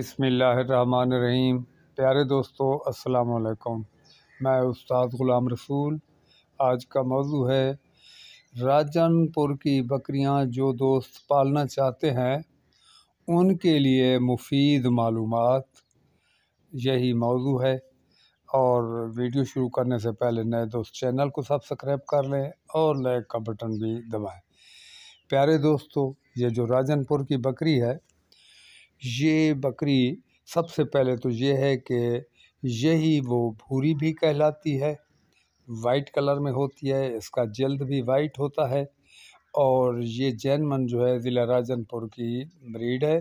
रहीम प्यारे दोस्तों अस्सलाम वालेकुम मैं उस्ताद ग़ुलाम रसूल आज का मौजू है राजनपुर की बकरियां जो दोस्त पालना चाहते हैं उनके लिए मुफीद मालूम यही मौजू है और वीडियो शुरू करने से पहले नए दोस्त चैनल को सब्सक्राइब कर लें और लाइक का बटन भी दबाएं प्यारे दोस्तों ये जो राजनपुर की बकरी है ये बकरी सबसे पहले तो ये है कि यही वो भूरी भी कहलाती है वाइट कलर में होती है इसका जल्द भी वाइट होता है और ये जैनमन जो है ज़िला राजनपुर की ब्रीड है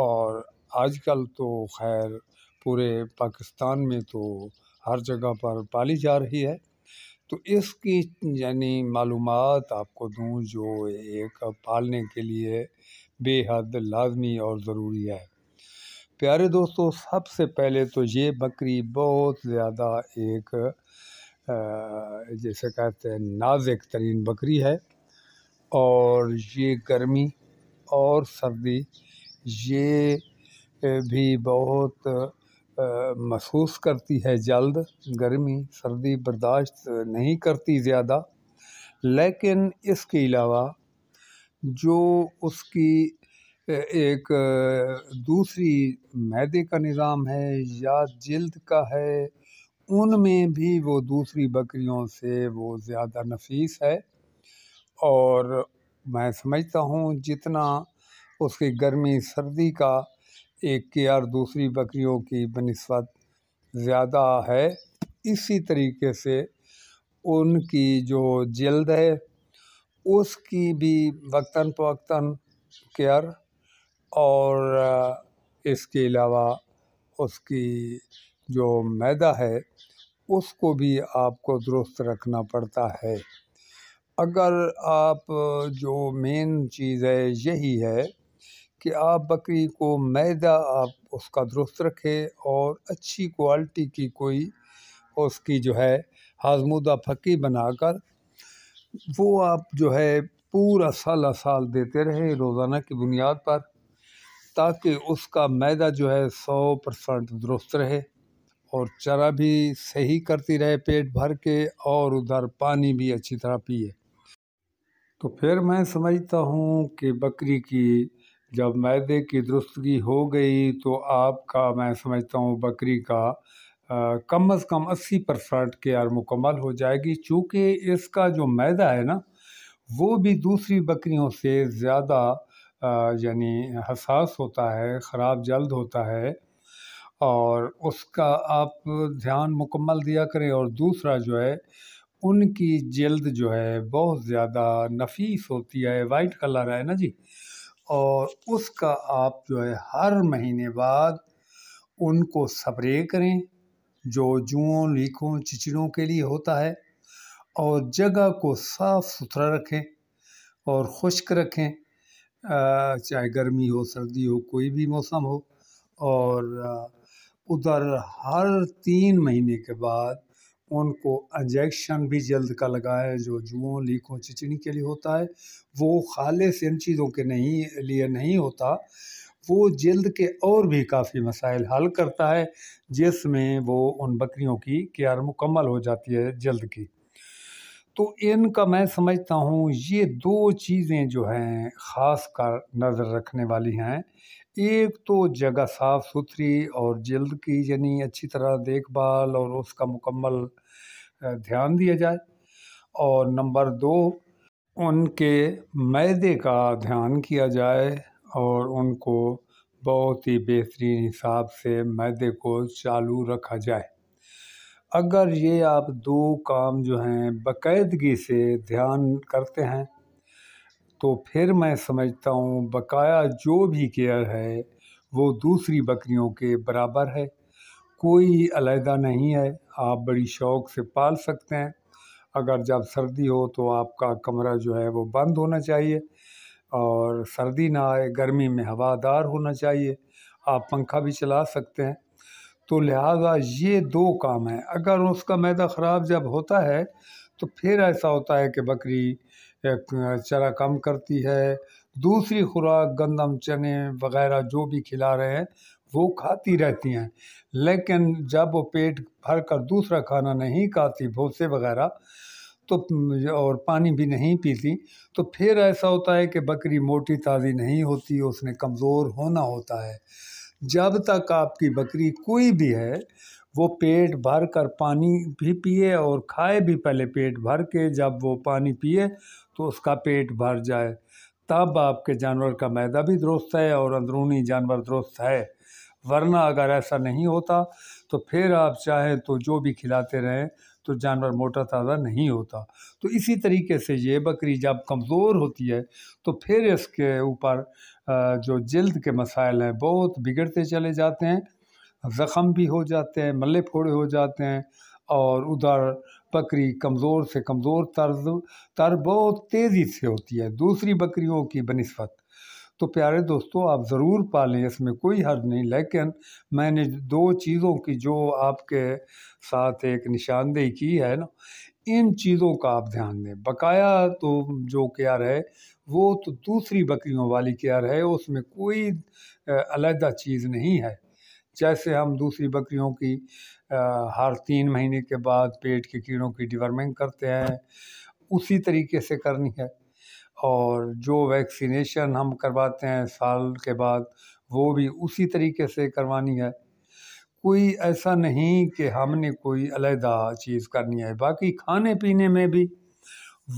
और आजकल तो खैर पूरे पाकिस्तान में तो हर जगह पर पाली जा रही है तो इसकी यानी मालूम आपको दूँ जो एक पालने के लिए बेहद लाजमी और ज़रूरी है प्यारे दोस्तों सबसे पहले तो ये बकरी बहुत ज़्यादा एक जैसे कहते हैं नाजिक तरीन बकरी है और ये गर्मी और सर्दी ये भी बहुत महसूस करती है जल्द गर्मी सर्दी बर्दाश्त नहीं करती ज़्यादा लेकिन इसके अलावा जो उसकी एक दूसरी मैदे का निज़ाम है या जल्द का है उनमें भी वो दूसरी बकरियों से वो ज़्यादा नफीस है और मैं समझता हूँ जितना उसकी गर्मी सर्दी का एक के दूसरी बकरियों की बनस्बत ज़्यादा है इसी तरीके से उनकी जो जल्द है उसकी भी वक्ता फवक्ता केयर और इसके अलावा उसकी जो मैदा है उसको भी आपको दुरुस्त रखना पड़ता है अगर आप जो मेन चीज़ है यही है कि आप बकरी को मैदा आप उसका दुरुस्त रखें और अच्छी क्वालिटी की कोई उसकी जो है हाजमुदा फकी बनाकर वो आप जो है पूरा साल साल देते रहे रोज़ाना की बुनियाद पर ताकि उसका मैदा जो है सौ परसेंट दुरुस्त रहे और चरा भी सही करती रहे पेट भर के और उधर पानी भी अच्छी तरह पिए तो फिर मैं समझता हूँ कि बकरी की जब मैदे की दुरुस्तगी हो गई तो आपका मैं समझता हूँ बकरी का आ, कम अज़ कम अस्सी परसेंट यार मुकम्मल हो जाएगी चूँकि इसका जो मैदा है ना वो भी दूसरी बकरियों से ज़्यादा यानी हसास होता है ख़राब जल्द होता है और उसका आप ध्यान मुकम्मल दिया करें और दूसरा जो है उनकी जल्द जो है बहुत ज़्यादा नफीस होती है वाइट कलर है ना जी और उसका आप जो है हर महीने बाद उनको स्प्रे करें जो जुओं लीकों चिचड़ों के लिए होता है और जगह को साफ़ सुथरा रखें और खुश्क रखें चाहे गर्मी हो सर्दी हो कोई भी मौसम हो और उधर हर तीन महीने के बाद उनको इंजेक्शन भी जल्द का लगाए जो जुओं लीकों चिचनी के लिए होता है वो खाले से इन चीज़ों के नहीं लिए नहीं होता वो जल्द के और भी काफ़ी मसाइल हल करता है जिसमें वो उन बकरियों की केयर मुकम्मल हो जाती है जल्द की तो इनका मैं समझता हूँ ये दो चीज़ें जो हैं ख़ास कर नज़र रखने वाली हैं एक तो जगह साफ़ सुथरी और जल्द की यानी अच्छी तरह देखभाल और उसका मुकम्मल ध्यान दिया जाए और नंबर दो उनके मैदे का ध्यान किया जाए और उनको बहुत ही बेहतरीन हिसाब से मैदे को चालू रखा जाए अगर ये आप दो काम जो हैं बाकायदगी से ध्यान करते हैं तो फिर मैं समझता हूँ बकाया जो भी केयर है वो दूसरी बकरियों के बराबर है कोई अलहदा नहीं है आप बड़ी शौक़ से पाल सकते हैं अगर जब सर्दी हो तो आपका कमरा जो है वो बंद होना चाहिए और सर्दी ना आए गर्मी में हवादार होना चाहिए आप पंखा भी चला सकते हैं तो लिहाजा ये दो काम हैं अगर उसका मैदा ख़राब जब होता है तो फिर ऐसा होता है कि बकरी चरा कम करती है दूसरी खुराक गंदम चने वगैरह जो भी खिला रहे हैं वो खाती रहती हैं लेकिन जब वो पेट भर कर दूसरा खाना नहीं खाती भूसे वगैरह तो और पानी भी नहीं पीती तो फिर ऐसा होता है कि बकरी मोटी ताज़ी नहीं होती उसने कमज़ोर होना होता है जब तक आपकी बकरी कोई भी है वो पेट भर कर पानी भी पिए और खाए भी पहले पेट भर के जब वो पानी पिए तो उसका पेट भर जाए तब आपके जानवर का मैदा भी दुरुस्त है और अंदरूनी जानवर दुरुस्त है वरना अगर ऐसा नहीं होता तो फिर आप चाहें तो जो भी खिलाते रहें तो जानवर मोटा ताज़ा नहीं होता तो इसी तरीके से ये बकरी जब कमज़ोर होती है तो फिर इसके ऊपर जो जल्द के मसाइल हैं बहुत बिगड़ते चले जाते हैं ज़ख़म भी हो जाते हैं मल्ले फोड़े हो जाते हैं और उधर बकरी कमज़ोर से कमज़ोर तर्ज तर बहुत तेज़ी से होती है दूसरी बकरियों की बनस्बत तो प्यारे दोस्तों आप ज़रूर पालें इसमें कोई हर्ज नहीं लेकिन मैंने दो चीज़ों की जो आपके साथ एक निशानदेही की है ना इन चीज़ों का आप ध्यान दें बकाया तो जो केयर है वो तो दूसरी बकरियों वाली केयर है उसमें कोई अलहदा चीज़ नहीं है जैसे हम दूसरी बकरियों की हर तीन महीने के बाद पेट के कीड़ों की डिवर्मिंग करते हैं उसी तरीके से करनी है और जो वैक्सीनेशन हम करवाते हैं साल के बाद वो भी उसी तरीके से करवानी है कोई ऐसा नहीं कि हमने कोई अलहदा चीज़ करनी है बाकी खाने पीने में भी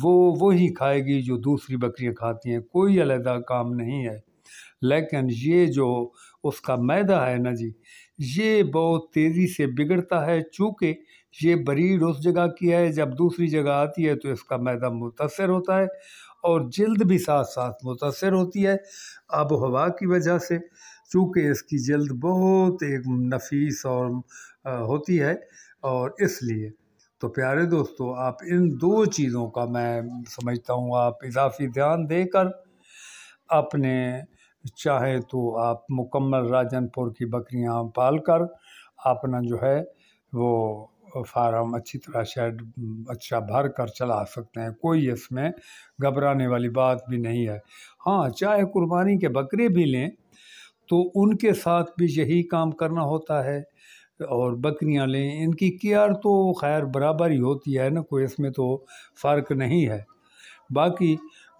वो वही खाएगी जो दूसरी बकरियां खाती हैं कोई अलहदा काम नहीं है लेकिन ये जो उसका मैदा है ना जी ये बहुत तेज़ी से बिगड़ता है चूँकि ये बरीड उस जगह की है जब दूसरी जगह आती है तो इसका मैदा मुतासर होता है और जल्द भी साथ साथ मुतासर होती है आब हवा की वजह से चूँकि इसकी जल्द बहुत एक नफीस और होती है और इसलिए तो प्यारे दोस्तों आप इन दो चीज़ों का मैं समझता हूँ आप इजाफी ध्यान देकर अपने चाहे तो आप मुकम्मल राजनपुर की बकरियाँ पाल कर अपना जो है वो फार्म अच्छी तरह शेड अच्छा भर कर चला सकते हैं कोई इसमें घबराने वाली बात भी नहीं है हाँ चाहे कुर्बानी के बकरे भी लें तो उनके साथ भी यही काम करना होता है और बकरियां लें इनकी केयर तो खैर बराबर ही होती है ना कोई इसमें तो फ़र्क नहीं है बाकी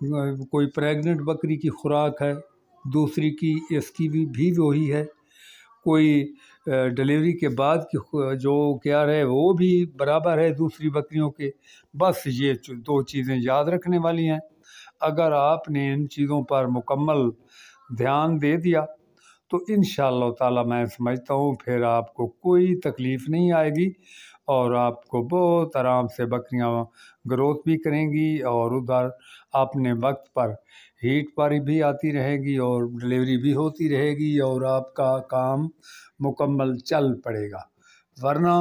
कोई प्रेग्नेंट बकरी की खुराक है दूसरी की इसकी भी भी वही है कोई डिलीवरी के बाद की जो केयर है वो भी बराबर है दूसरी बकरियों के बस ये दो चीज़ें याद रखने वाली हैं अगर आपने इन चीज़ों पर मुकम्मल ध्यान दे दिया तो इन ताला मैं समझता हूँ फिर आपको कोई तकलीफ़ नहीं आएगी और आपको बहुत आराम से बकरियाँ ग्रोथ भी करेंगी और उधर अपने वक्त पर हीट पर भी आती रहेगी और डिलीवरी भी होती रहेगी और आपका काम मुकम्मल चल पड़ेगा वरना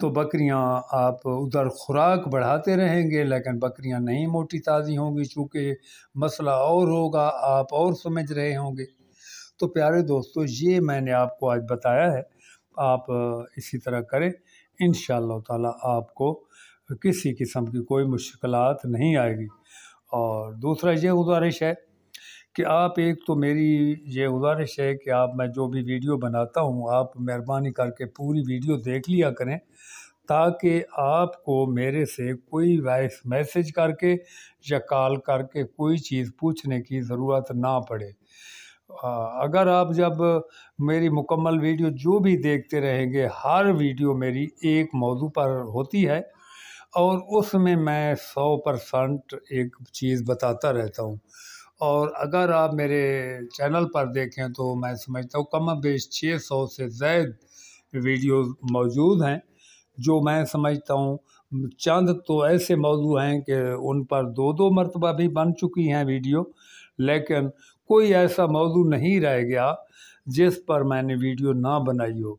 तो बकरियां आप उधर खुराक बढ़ाते रहेंगे लेकिन बकरियां नहीं मोटी ताज़ी होंगी चूँकि मसला और होगा आप और समझ रहे होंगे तो प्यारे दोस्तों ये मैंने आपको आज बताया है आप इसी तरह करें इन ताला आपको किसी किस्म की कोई मुश्किल नहीं आएगी और दूसरा ये गुजारिश है कि आप एक तो मेरी ये गुजारिश है कि आप मैं जो भी वीडियो बनाता हूँ आप मेहरबानी करके पूरी वीडियो देख लिया करें ताकि आपको मेरे से कोई वॉइस मैसेज करके या कॉल करके कोई चीज़ पूछने की ज़रूरत ना पड़े हाँ, अगर आप जब मेरी मुकम्मल वीडियो जो भी देखते रहेंगे हर वीडियो मेरी एक मौजू पर होती है और उसमें मैं सौ परसेंट एक चीज़ बताता रहता हूँ और अगर आप मेरे चैनल पर देखें तो मैं समझता हूँ कम बेश छः सौ से ज़ायद वीडियो मौजूद हैं जो मैं समझता हूँ चंद तो ऐसे मौजू हैं कि उन पर दो दो मरतबा भी बन चुकी हैं वीडियो लेकिन कोई ऐसा मौजू नहीं रह गया जिस पर मैंने वीडियो ना बनाई हो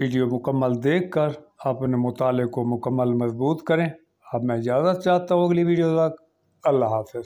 वीडियो मुकम्मल देख कर अपने मुताले को मुकम्मल मजबूत करें अब मैं इजाज़त चाहता हूँ अगली वीडियो तक अल्लाह हाफ